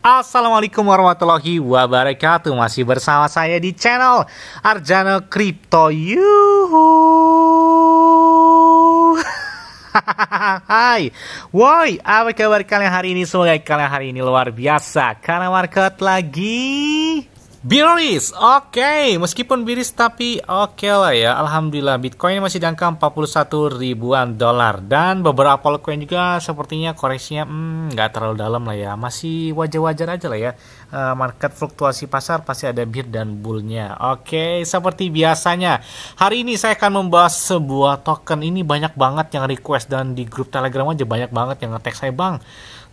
Assalamualaikum warahmatullahi wabarakatuh Masih bersama saya di channel Arjana Crypto Yuhu Hai Woi, apa kabar kalian hari ini? Semoga kalian hari ini luar biasa Karena market lagi Biris, oke, okay. meskipun biris tapi oke okay lah ya. Alhamdulillah Bitcoin masih di angka 41 ribuan dolar dan beberapa altcoin juga sepertinya koreksinya hmm, nggak hmm, terlalu dalam lah ya, masih wajar-wajar aja lah ya. Uh, market fluktuasi pasar pasti ada bir dan bullnya. Oke, okay. seperti biasanya hari ini saya akan membahas sebuah token ini banyak banget yang request dan di grup Telegram aja banyak banget yang ngetek saya bang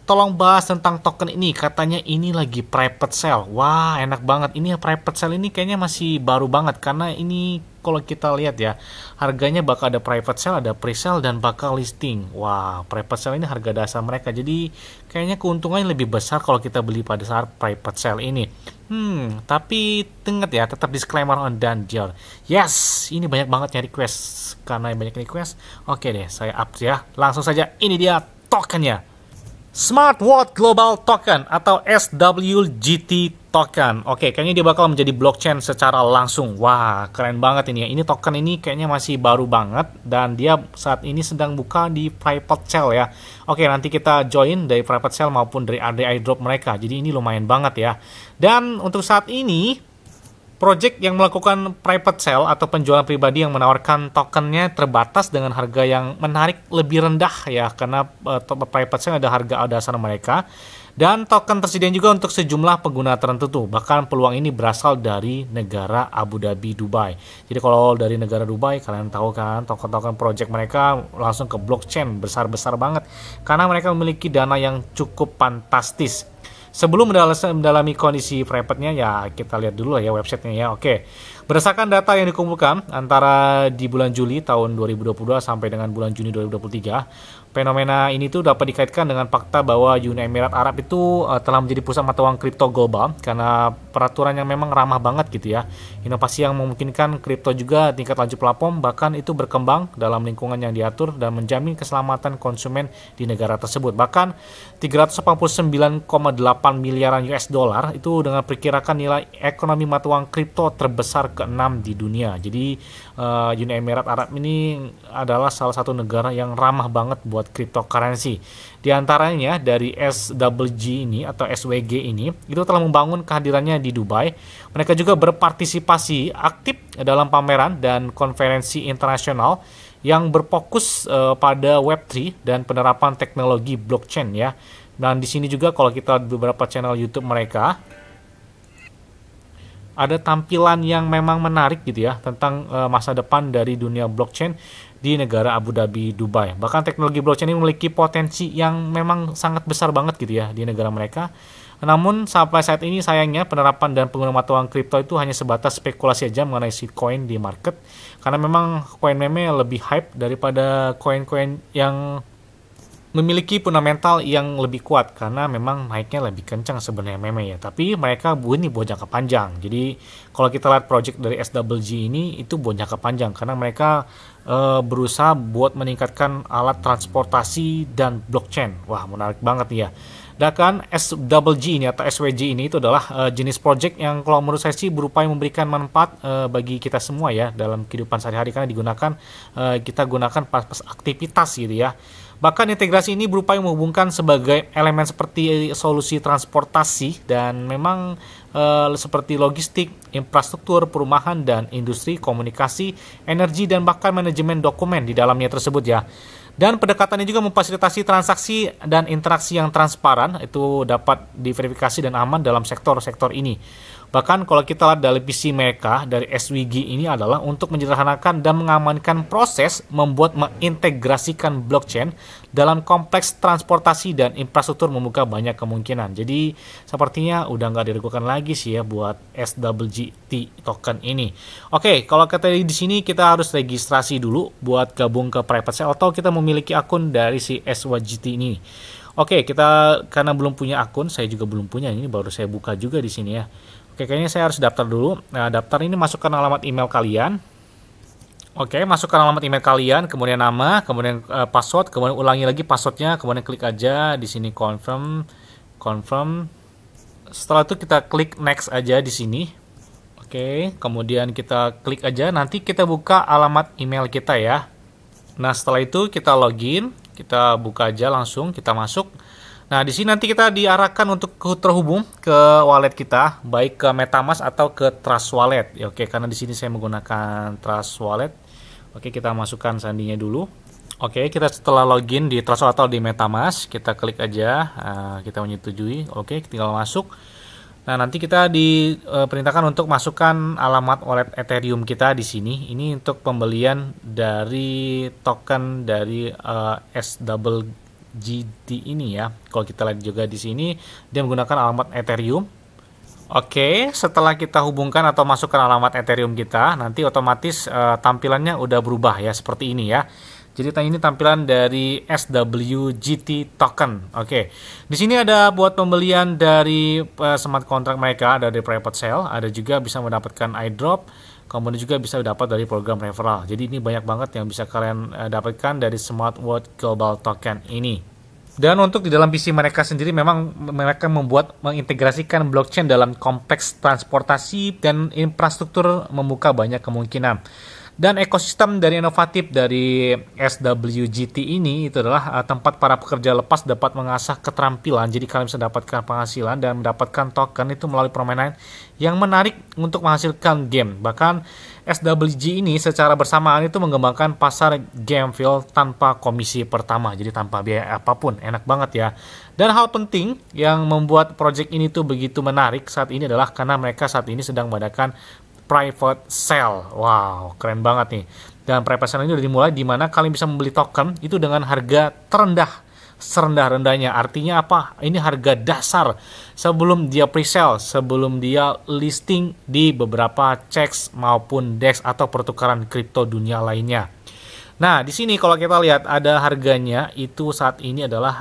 tolong bahas tentang token ini. Katanya ini lagi private sale. Wah, enak banget. Ini ya, private sale ini kayaknya masih baru banget karena ini kalau kita lihat ya, harganya bakal ada private sale, ada pre-sale dan bakal listing. Wah, private sale ini harga dasar mereka. Jadi kayaknya keuntungannya lebih besar kalau kita beli pada saat private sale ini. Hmm, tapi ingat ya, tetap disclaimer on dungeon. Yes, ini banyak banget yang request. Karena banyak request, oke deh, saya up ya. Langsung saja, ini dia tokennya. World Global Token atau SWGT Token. Oke, kayaknya dia bakal menjadi blockchain secara langsung. Wah, keren banget ini ya. Ini token ini kayaknya masih baru banget dan dia saat ini sedang buka di private sale ya. Oke, nanti kita join dari private sale maupun dari airdrop mereka. Jadi ini lumayan banget ya. Dan untuk saat ini Project yang melakukan private sale atau penjualan pribadi yang menawarkan tokennya terbatas dengan harga yang menarik lebih rendah ya karena uh, private sale ada harga dasar mereka dan token tersedia juga untuk sejumlah pengguna tertentu. Bahkan peluang ini berasal dari negara Abu Dhabi, Dubai. Jadi kalau dari negara Dubai, kalian tahu kan token-token project mereka langsung ke blockchain besar-besar banget karena mereka memiliki dana yang cukup fantastis. Sebelum mendalami kondisi private-nya ya kita lihat dulu ya websitenya ya. Oke. Berdasarkan data yang dikumpulkan antara di bulan Juli tahun 2022 sampai dengan bulan Juni 2023, fenomena ini tuh dapat dikaitkan dengan fakta bahwa Uni Emirat Arab itu uh, telah menjadi pusat mata uang kripto global karena peraturan yang memang ramah banget gitu ya. Inovasi yang memungkinkan kripto juga tingkat lanjut platform bahkan itu berkembang dalam lingkungan yang diatur dan menjamin keselamatan konsumen di negara tersebut. Bahkan 389,8 miliaran US dollar itu dengan perkirakan nilai ekonomi mata uang kripto terbesar keenam di dunia. Jadi uh, Uni Emirat Arab ini adalah salah satu negara yang ramah banget buat aset cryptocurrency. Di antaranya dari SWG ini atau SWG ini itu telah membangun kehadirannya di Dubai. Mereka juga berpartisipasi aktif dalam pameran dan konferensi internasional yang berfokus uh, pada Web3 dan penerapan teknologi blockchain ya. Dan di sini juga kalau kita beberapa channel YouTube mereka ada tampilan yang memang menarik gitu ya tentang eh, masa depan dari dunia blockchain di negara Abu Dhabi, Dubai. Bahkan teknologi blockchain ini memiliki potensi yang memang sangat besar banget gitu ya di negara mereka. Namun sampai saat ini sayangnya penerapan dan penggunaan mata uang kripto itu hanya sebatas spekulasi aja mengenai koin di market karena memang koin meme lebih hype daripada koin-koin yang memiliki fundamental yang lebih kuat karena memang naiknya lebih kencang sebenarnya meme ya tapi mereka ini buat jangka panjang jadi kalau kita lihat project dari SWG ini itu buat jangka panjang karena mereka e, berusaha buat meningkatkan alat transportasi dan blockchain wah menarik banget ya Sedangkan SWG ini atau SWG ini itu adalah uh, jenis project yang kalau menurut saya sih berupaya memberikan manfaat uh, bagi kita semua ya dalam kehidupan sehari-hari karena digunakan uh, kita gunakan pas, pas aktivitas gitu ya. Bahkan integrasi ini berupaya menghubungkan sebagai elemen seperti solusi transportasi dan memang e, seperti logistik, infrastruktur, perumahan dan industri, komunikasi, energi dan bahkan manajemen dokumen di dalamnya tersebut ya. Dan pendekatannya juga memfasilitasi transaksi dan interaksi yang transparan itu dapat diverifikasi dan aman dalam sektor-sektor ini. Bahkan kalau kita lihat dari visi mereka dari SWG ini adalah untuk menyederhanakan dan mengamankan proses membuat mengintegrasikan blockchain dalam kompleks transportasi dan infrastruktur membuka banyak kemungkinan. Jadi sepertinya udah nggak diragukan lagi sih ya buat SWGT token ini. Oke, kalau kata di sini kita harus registrasi dulu buat gabung ke private sale atau kita memiliki akun dari si SWGT ini. Oke, kita karena belum punya akun, saya juga belum punya ini baru saya buka juga di sini ya. Oke, kayaknya saya harus daftar dulu. Nah, daftar ini masukkan alamat email kalian. Oke, masukkan alamat email kalian, kemudian nama, kemudian uh, password, kemudian ulangi lagi passwordnya, kemudian klik aja di sini confirm, confirm. Setelah itu kita klik next aja di sini. Oke, kemudian kita klik aja, nanti kita buka alamat email kita ya. Nah, setelah itu kita login, kita buka aja langsung, kita masuk. Nah, di sini nanti kita diarahkan untuk terhubung ke wallet kita, baik ke MetaMask atau ke Trust Wallet. Ya, oke, karena di sini saya menggunakan Trust Wallet. Oke, kita masukkan sandinya dulu. Oke, kita setelah login di Trust Wallet atau di MetaMask, kita klik aja, eh, kita menyetujui. Oke, tinggal masuk. Nah, nanti kita diperintahkan eh, untuk masukkan alamat wallet Ethereum kita di sini. Ini untuk pembelian dari token dari uh, double GT ini ya. Kalau kita lihat juga di sini dia menggunakan alamat Ethereum. Oke, setelah kita hubungkan atau masukkan alamat Ethereum kita, nanti otomatis uh, tampilannya udah berubah ya seperti ini ya. Jadi ini tampilan dari SWGT token. Oke. Di sini ada buat pembelian dari uh, smart contract mereka, ada dari private sale, ada juga bisa mendapatkan iDrop Kemudian juga bisa dapat dari program referral. Jadi ini banyak banget yang bisa kalian eh, dapatkan dari Smart World Global Token ini. Dan untuk di dalam PC mereka sendiri memang mereka membuat mengintegrasikan blockchain dalam kompleks transportasi dan infrastruktur membuka banyak kemungkinan. Dan ekosistem dari inovatif dari SWGT ini itu adalah uh, tempat para pekerja lepas dapat mengasah keterampilan. Jadi kalian bisa dapatkan penghasilan dan mendapatkan token itu melalui permainan yang menarik untuk menghasilkan game. Bahkan SWG ini secara bersamaan itu mengembangkan pasar game feel tanpa komisi pertama. Jadi tanpa biaya apapun. Enak banget ya. Dan hal penting yang membuat project ini tuh begitu menarik saat ini adalah karena mereka saat ini sedang mengadakan private sale. Wow, keren banget nih. Dan private sale ini udah dimulai di mana kalian bisa membeli token itu dengan harga terendah serendah-rendahnya. Artinya apa? Ini harga dasar sebelum dia pre-sale, sebelum dia listing di beberapa checks maupun dex atau pertukaran kripto dunia lainnya. Nah, di sini kalau kita lihat ada harganya itu saat ini adalah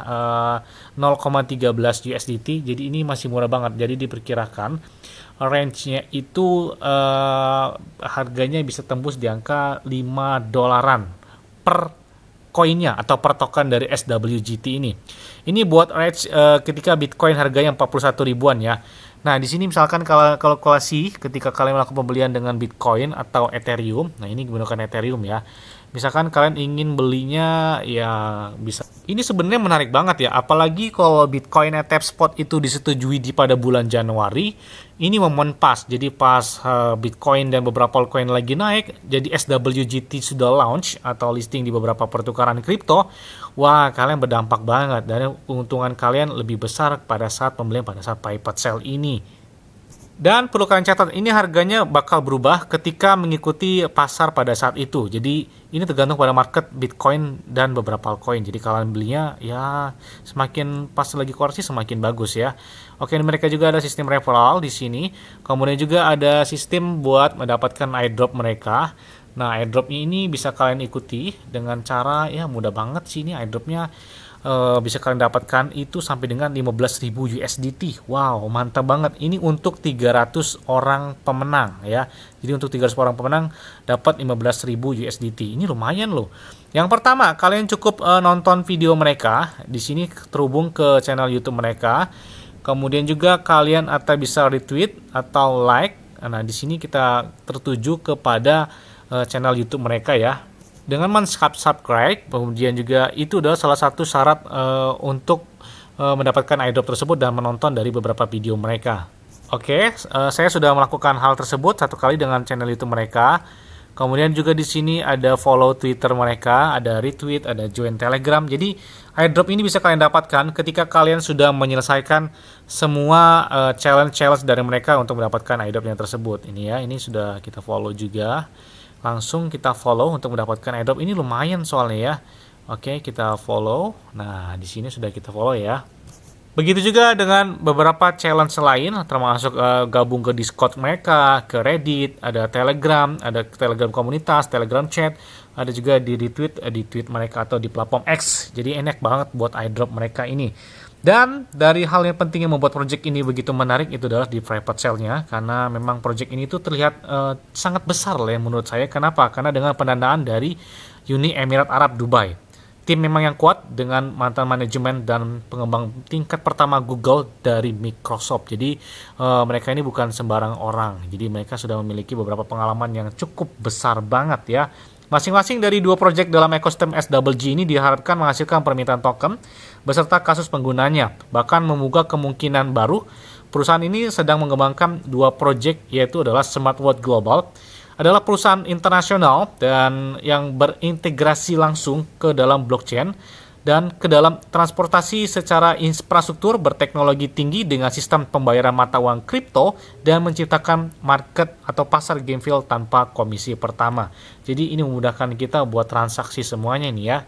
uh, 0,13 USDT. Jadi ini masih murah banget. Jadi diperkirakan range-nya itu uh, harganya bisa tembus di angka 5 dolaran per koinnya atau per token dari SWGT ini. Ini buat range uh, ketika Bitcoin harganya 41 ribuan ya. Nah, di sini misalkan kalau kalkulasi ketika kalian melakukan pembelian dengan Bitcoin atau Ethereum, nah ini menggunakan Ethereum ya misalkan kalian ingin belinya ya bisa ini sebenarnya menarik banget ya apalagi kalau Bitcoin ETF spot itu disetujui di pada bulan Januari ini momen pas jadi pas uh, Bitcoin dan beberapa altcoin lagi naik jadi SWGT sudah launch atau listing di beberapa pertukaran kripto wah kalian berdampak banget dan keuntungan kalian lebih besar pada saat pembelian pada saat private sell ini dan perlu kalian catat, ini harganya bakal berubah ketika mengikuti pasar pada saat itu. Jadi ini tergantung pada market Bitcoin dan beberapa altcoin. Jadi kalian belinya ya semakin pas lagi koreksi semakin bagus ya. Oke, mereka juga ada sistem referral di sini. Kemudian juga ada sistem buat mendapatkan airdrop mereka. Nah, airdropnya ini bisa kalian ikuti dengan cara ya mudah banget sih ini airdropnya uh, bisa kalian dapatkan itu sampai dengan 15.000 USDT. Wow, mantap banget. Ini untuk 300 orang pemenang ya. Jadi untuk 300 orang pemenang dapat 15.000 USDT. Ini lumayan loh. Yang pertama, kalian cukup uh, nonton video mereka di sini terhubung ke channel YouTube mereka. Kemudian juga kalian atau bisa retweet atau like. Nah, di sini kita tertuju kepada eh, channel YouTube mereka ya dengan mensubscribe kemudian juga itu adalah salah satu syarat uh, untuk uh, mendapatkan airdrop tersebut dan menonton dari beberapa video mereka. Oke, okay, uh, eh, saya sudah melakukan hal tersebut satu kali dengan channel itu mereka. Kemudian juga di sini ada follow Twitter mereka, ada retweet, ada join Telegram. Jadi airdrop ini bisa kalian dapatkan ketika kalian sudah menyelesaikan semua challenge-challenge dari mereka untuk mendapatkan airdropnya tersebut. Ini ya, ini sudah kita follow juga langsung kita follow untuk mendapatkan airdrop ini lumayan soalnya ya oke kita follow nah di sini sudah kita follow ya begitu juga dengan beberapa challenge lain termasuk uh, gabung ke Discord mereka ke Reddit ada Telegram ada Telegram komunitas Telegram chat ada juga di retweet eh, di tweet mereka atau di platform X jadi enak banget buat airdrop mereka ini dan dari hal yang penting yang membuat project ini begitu menarik itu adalah di private sale-nya karena memang project ini tuh terlihat uh, sangat besar lah ya menurut saya. Kenapa? Karena dengan pendanaan dari Uni Emirat Arab Dubai. Tim memang yang kuat dengan mantan manajemen dan pengembang tingkat pertama Google dari Microsoft. Jadi uh, mereka ini bukan sembarang orang. Jadi mereka sudah memiliki beberapa pengalaman yang cukup besar banget ya Masing-masing dari dua proyek dalam ekosistem SWG ini diharapkan menghasilkan permintaan token beserta kasus penggunanya, bahkan membuka kemungkinan baru. Perusahaan ini sedang mengembangkan dua proyek yaitu adalah Smart World Global, adalah perusahaan internasional dan yang berintegrasi langsung ke dalam blockchain dan ke dalam transportasi secara infrastruktur berteknologi tinggi dengan sistem pembayaran mata uang kripto dan menciptakan market atau pasar gamefield tanpa komisi pertama. Jadi ini memudahkan kita buat transaksi semuanya ini ya.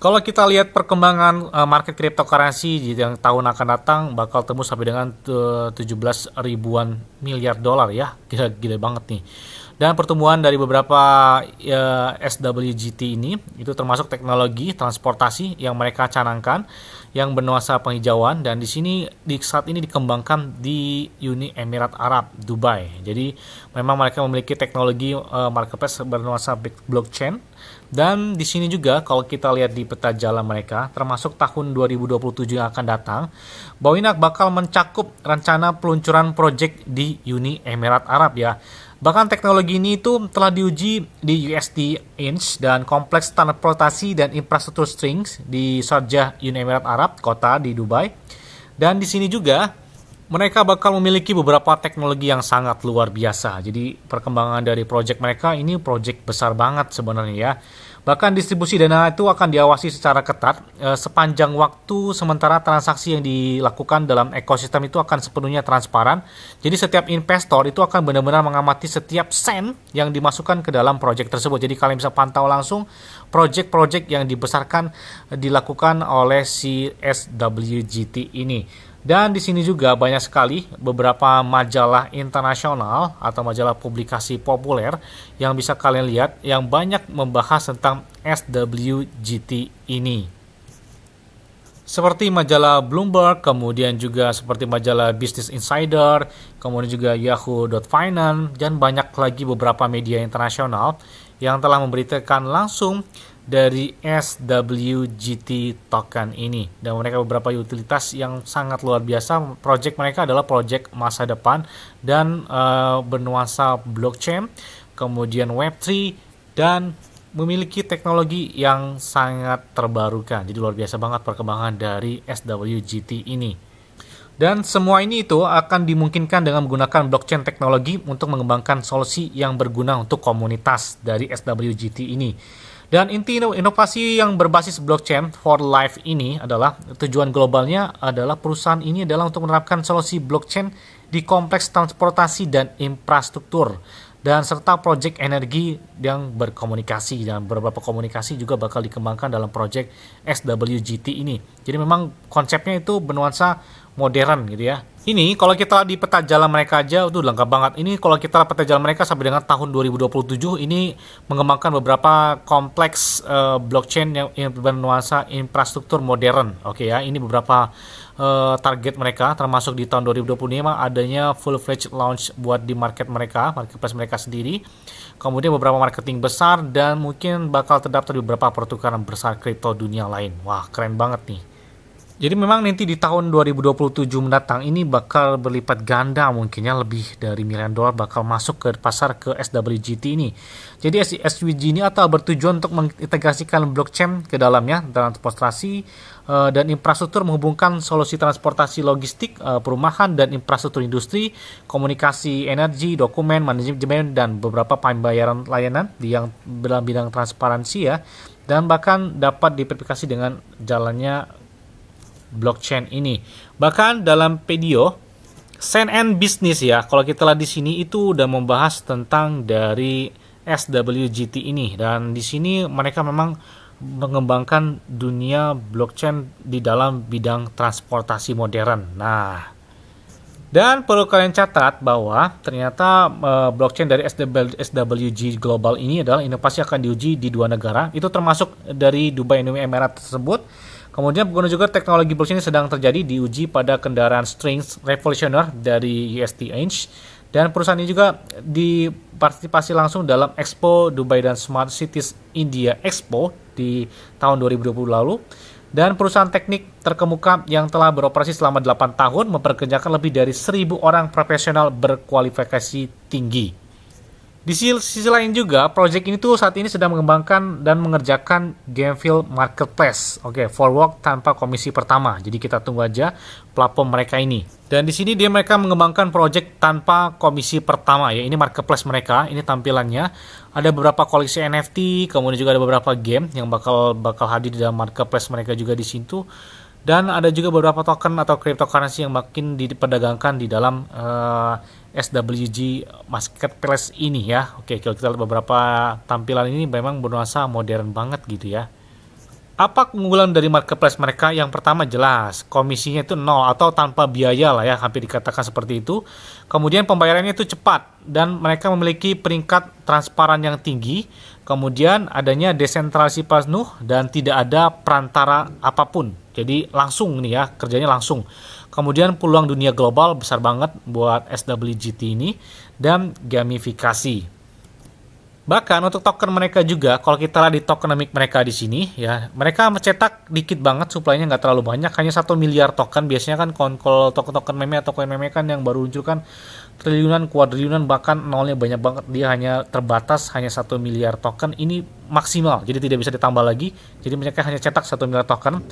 Kalau kita lihat perkembangan eh, market cryptocurrency di tahun akan datang bakal tembus sampai dengan 17 eh, ribuan miliar dolar ya. Gila-gila banget nih. Dan pertumbuhan dari beberapa ya, SWGT ini itu termasuk teknologi transportasi yang mereka canangkan yang bernuansa penghijauan dan di sini di saat ini dikembangkan di Uni Emirat Arab Dubai. Jadi memang mereka memiliki teknologi uh, marketplace bernuansa blockchain dan di sini juga kalau kita lihat di peta jalan mereka termasuk tahun 2027 yang akan datang, Bawinak bakal mencakup rencana peluncuran proyek di Uni Emirat Arab ya. Bahkan teknologi ini itu telah diuji di USD Inch dan kompleks transportasi dan infrastruktur strings di Sharjah Uni Emirat Arab, kota di Dubai. Dan di sini juga mereka bakal memiliki beberapa teknologi yang sangat luar biasa. Jadi perkembangan dari proyek mereka ini proyek besar banget sebenarnya ya. Bahkan distribusi dana itu akan diawasi secara ketat eh, sepanjang waktu sementara transaksi yang dilakukan dalam ekosistem itu akan sepenuhnya transparan. Jadi setiap investor itu akan benar-benar mengamati setiap sen yang dimasukkan ke dalam proyek tersebut. Jadi kalian bisa pantau langsung proyek-proyek yang dibesarkan eh, dilakukan oleh si SWGT ini. Dan di sini juga banyak sekali beberapa majalah internasional atau majalah publikasi populer yang bisa kalian lihat yang banyak membahas tentang SWGT ini. Seperti majalah Bloomberg, kemudian juga seperti majalah Business Insider, kemudian juga Yahoo.finance, dan banyak lagi beberapa media internasional yang telah memberitakan langsung dari SWGT token ini dan mereka beberapa utilitas yang sangat luar biasa project mereka adalah project masa depan dan uh, bernuansa blockchain kemudian web3 dan memiliki teknologi yang sangat terbarukan jadi luar biasa banget perkembangan dari SWGT ini dan semua ini itu akan dimungkinkan dengan menggunakan blockchain teknologi untuk mengembangkan solusi yang berguna untuk komunitas dari SWGT ini dan inti inovasi yang berbasis blockchain for life ini adalah tujuan globalnya adalah perusahaan ini adalah untuk menerapkan solusi blockchain di kompleks transportasi dan infrastruktur dan serta proyek energi yang berkomunikasi dan beberapa komunikasi juga bakal dikembangkan dalam proyek SWGT ini. Jadi memang konsepnya itu bernuansa modern gitu ya ini kalau kita di peta jalan mereka aja itu lengkap banget. Ini kalau kita peta jalan mereka sampai dengan tahun 2027 ini mengembangkan beberapa kompleks uh, blockchain yang, yang bernuansa infrastruktur modern. Oke okay, ya, ini beberapa uh, target mereka termasuk di tahun 2025 adanya full fledged launch buat di market mereka, marketplace mereka sendiri. Kemudian beberapa marketing besar dan mungkin bakal terdaftar di beberapa pertukaran besar kripto dunia lain. Wah, keren banget nih. Jadi memang nanti di tahun 2027 mendatang ini bakal berlipat ganda mungkinnya lebih dari miliar dolar bakal masuk ke pasar ke SWGT ini. Jadi SWG ini atau bertujuan untuk mengintegrasikan blockchain ke dalamnya dalam transportasi eh, dan infrastruktur menghubungkan solusi transportasi logistik, eh, perumahan dan infrastruktur industri, komunikasi, energi, dokumen, manajemen dan beberapa pembayaran layanan di yang dalam bidang transparansi ya dan bahkan dapat diperifikasi dengan jalannya blockchain ini. Bahkan dalam video CNN Business ya, kalau kita lihat di sini itu udah membahas tentang dari SWGT ini dan di sini mereka memang mengembangkan dunia blockchain di dalam bidang transportasi modern. Nah, dan perlu kalian catat bahwa ternyata uh, blockchain dari SWG Global ini adalah inovasi akan diuji di dua negara. Itu termasuk dari Dubai Uni Emirat tersebut Kemudian pengguna juga teknologi blockchain ini sedang terjadi diuji pada kendaraan strings revolusioner dari USDH dan perusahaan ini juga dipartisipasi langsung dalam Expo Dubai dan Smart Cities India Expo di tahun 2020 lalu. Dan perusahaan teknik terkemuka yang telah beroperasi selama 8 tahun memperkerjakan lebih dari 1000 orang profesional berkualifikasi tinggi. Di sisi lain juga, project ini tuh saat ini sedang mengembangkan dan mengerjakan game field Marketplace. Oke, okay, for work tanpa komisi pertama. Jadi kita tunggu aja platform mereka ini. Dan di sini dia mereka mengembangkan project tanpa komisi pertama ya. Ini marketplace mereka, ini tampilannya. Ada beberapa koleksi NFT, kemudian juga ada beberapa game yang bakal bakal hadir di dalam marketplace mereka juga di situ dan ada juga beberapa token atau cryptocurrency yang makin diperdagangkan di dalam eh, SWG Marketplace ini ya. Oke, kalau kita lihat beberapa tampilan ini memang bernuansa modern banget gitu ya. Apa keunggulan dari marketplace mereka? Yang pertama jelas, komisinya itu nol atau tanpa biaya lah ya, hampir dikatakan seperti itu. Kemudian pembayarannya itu cepat dan mereka memiliki peringkat transparan yang tinggi. Kemudian adanya desentralisasi penuh dan tidak ada perantara apapun. Jadi langsung nih ya, kerjanya langsung kemudian peluang dunia global besar banget buat SWGT ini dan gamifikasi Bahkan untuk token mereka juga, kalau kita lihat di tokenomik mereka di sini, ya mereka mencetak dikit banget, suplainya nggak terlalu banyak, hanya satu miliar token. Biasanya kan kalau token-token meme atau koin meme kan yang baru muncul kan triliunan, kuadriliunan, bahkan nolnya banyak banget. Dia hanya terbatas hanya satu miliar token. Ini maksimal, jadi tidak bisa ditambah lagi. Jadi mereka hanya cetak satu miliar token.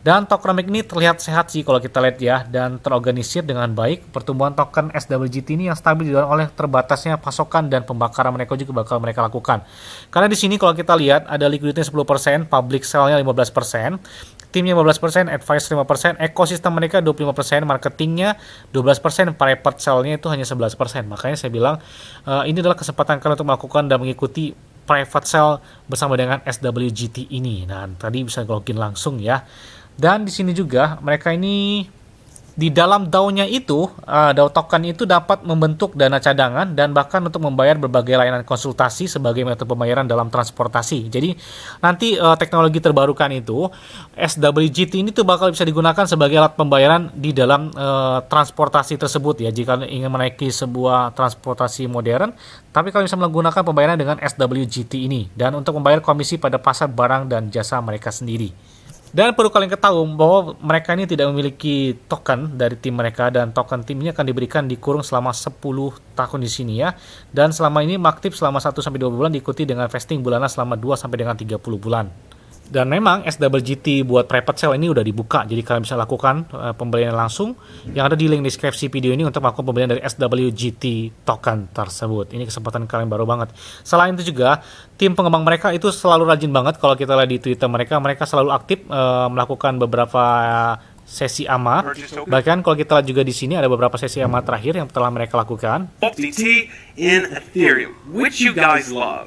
Dan tokenomic ini terlihat sehat sih kalau kita lihat ya dan terorganisir dengan baik. Pertumbuhan token SWGT ini yang stabil didorong oleh terbatasnya pasokan dan pembakaran mereka juga bakal mereka lakukan. Karena di sini kalau kita lihat ada liquidity 10%, public sell-nya 15%, timnya 15%, advice 5%, ekosistem mereka 25%, marketingnya 12%, private sale-nya itu hanya 11%. Makanya saya bilang uh, ini adalah kesempatan kalian untuk melakukan dan mengikuti private sell bersama dengan SWGT ini. Nah, tadi bisa login langsung ya. Dan di sini juga mereka ini di dalam daunnya itu, uh, eh, DAO token itu dapat membentuk dana cadangan dan bahkan untuk membayar berbagai layanan konsultasi sebagai metode pembayaran dalam transportasi. Jadi nanti uh, teknologi terbarukan itu SWGT ini tuh bakal bisa digunakan sebagai alat pembayaran di dalam uh, transportasi tersebut ya jika ingin menaiki sebuah transportasi modern. Tapi kalau bisa menggunakan pembayaran dengan SWGT ini dan untuk membayar komisi pada pasar barang dan jasa mereka sendiri. Dan perlu kalian ketahui bahwa mereka ini tidak memiliki token dari tim mereka dan token timnya akan diberikan dikurung selama 10 tahun di sini ya. Dan selama ini aktif selama 1 sampai 2 bulan diikuti dengan vesting bulanan selama 2 sampai dengan 30 bulan. Dan memang SWGT buat private sale ini udah dibuka, jadi kalian bisa lakukan uh, pembelian langsung yang ada di link deskripsi video ini untuk melakukan pembelian dari SWGT token tersebut. Ini kesempatan kalian baru banget. Selain itu juga, tim pengembang mereka itu selalu rajin banget kalau kita lihat di Twitter mereka, mereka selalu aktif uh, melakukan beberapa sesi AMA. Bahkan kalau kita lihat juga di sini ada beberapa sesi AMA terakhir yang telah mereka lakukan. in Ethereum, which you guys love.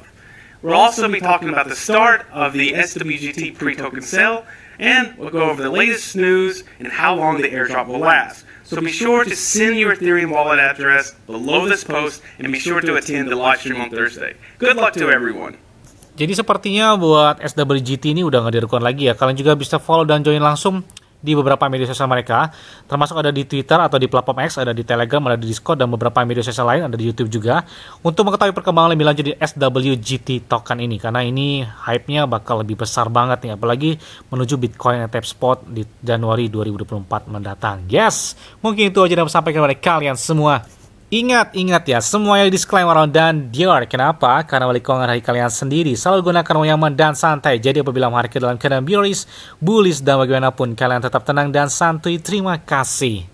We'll also be talking about the start of the SWGT pre-token sale, and we'll go over the latest news and how long the airdrop will last. So be sure to send your Ethereum wallet address below this post and be sure to attend the live stream on Thursday. Good luck to everyone. Jadi sepertinya buat SWGT ini udah nggak direkon lagi ya. Kalian juga bisa follow dan join langsung di beberapa media sosial mereka, termasuk ada di Twitter atau di platform X, ada di Telegram, ada di Discord dan beberapa media sosial lain, ada di YouTube juga, untuk mengetahui perkembangan lebih lanjut di SWGT token ini karena ini hype-nya bakal lebih besar banget nih apalagi menuju Bitcoin ETF spot di Januari 2024 mendatang. Yes, mungkin itu aja yang saya sampaikan kepada kalian semua. Ingat, ingat ya, semua yang disclaimer dan Dior. Kenapa? Karena balik keuangan hari kalian sendiri. Selalu gunakan uang nyaman dan santai. Jadi apabila market dalam keadaan bioris, bullish, dan bagaimanapun, kalian tetap tenang dan santuy. Terima kasih.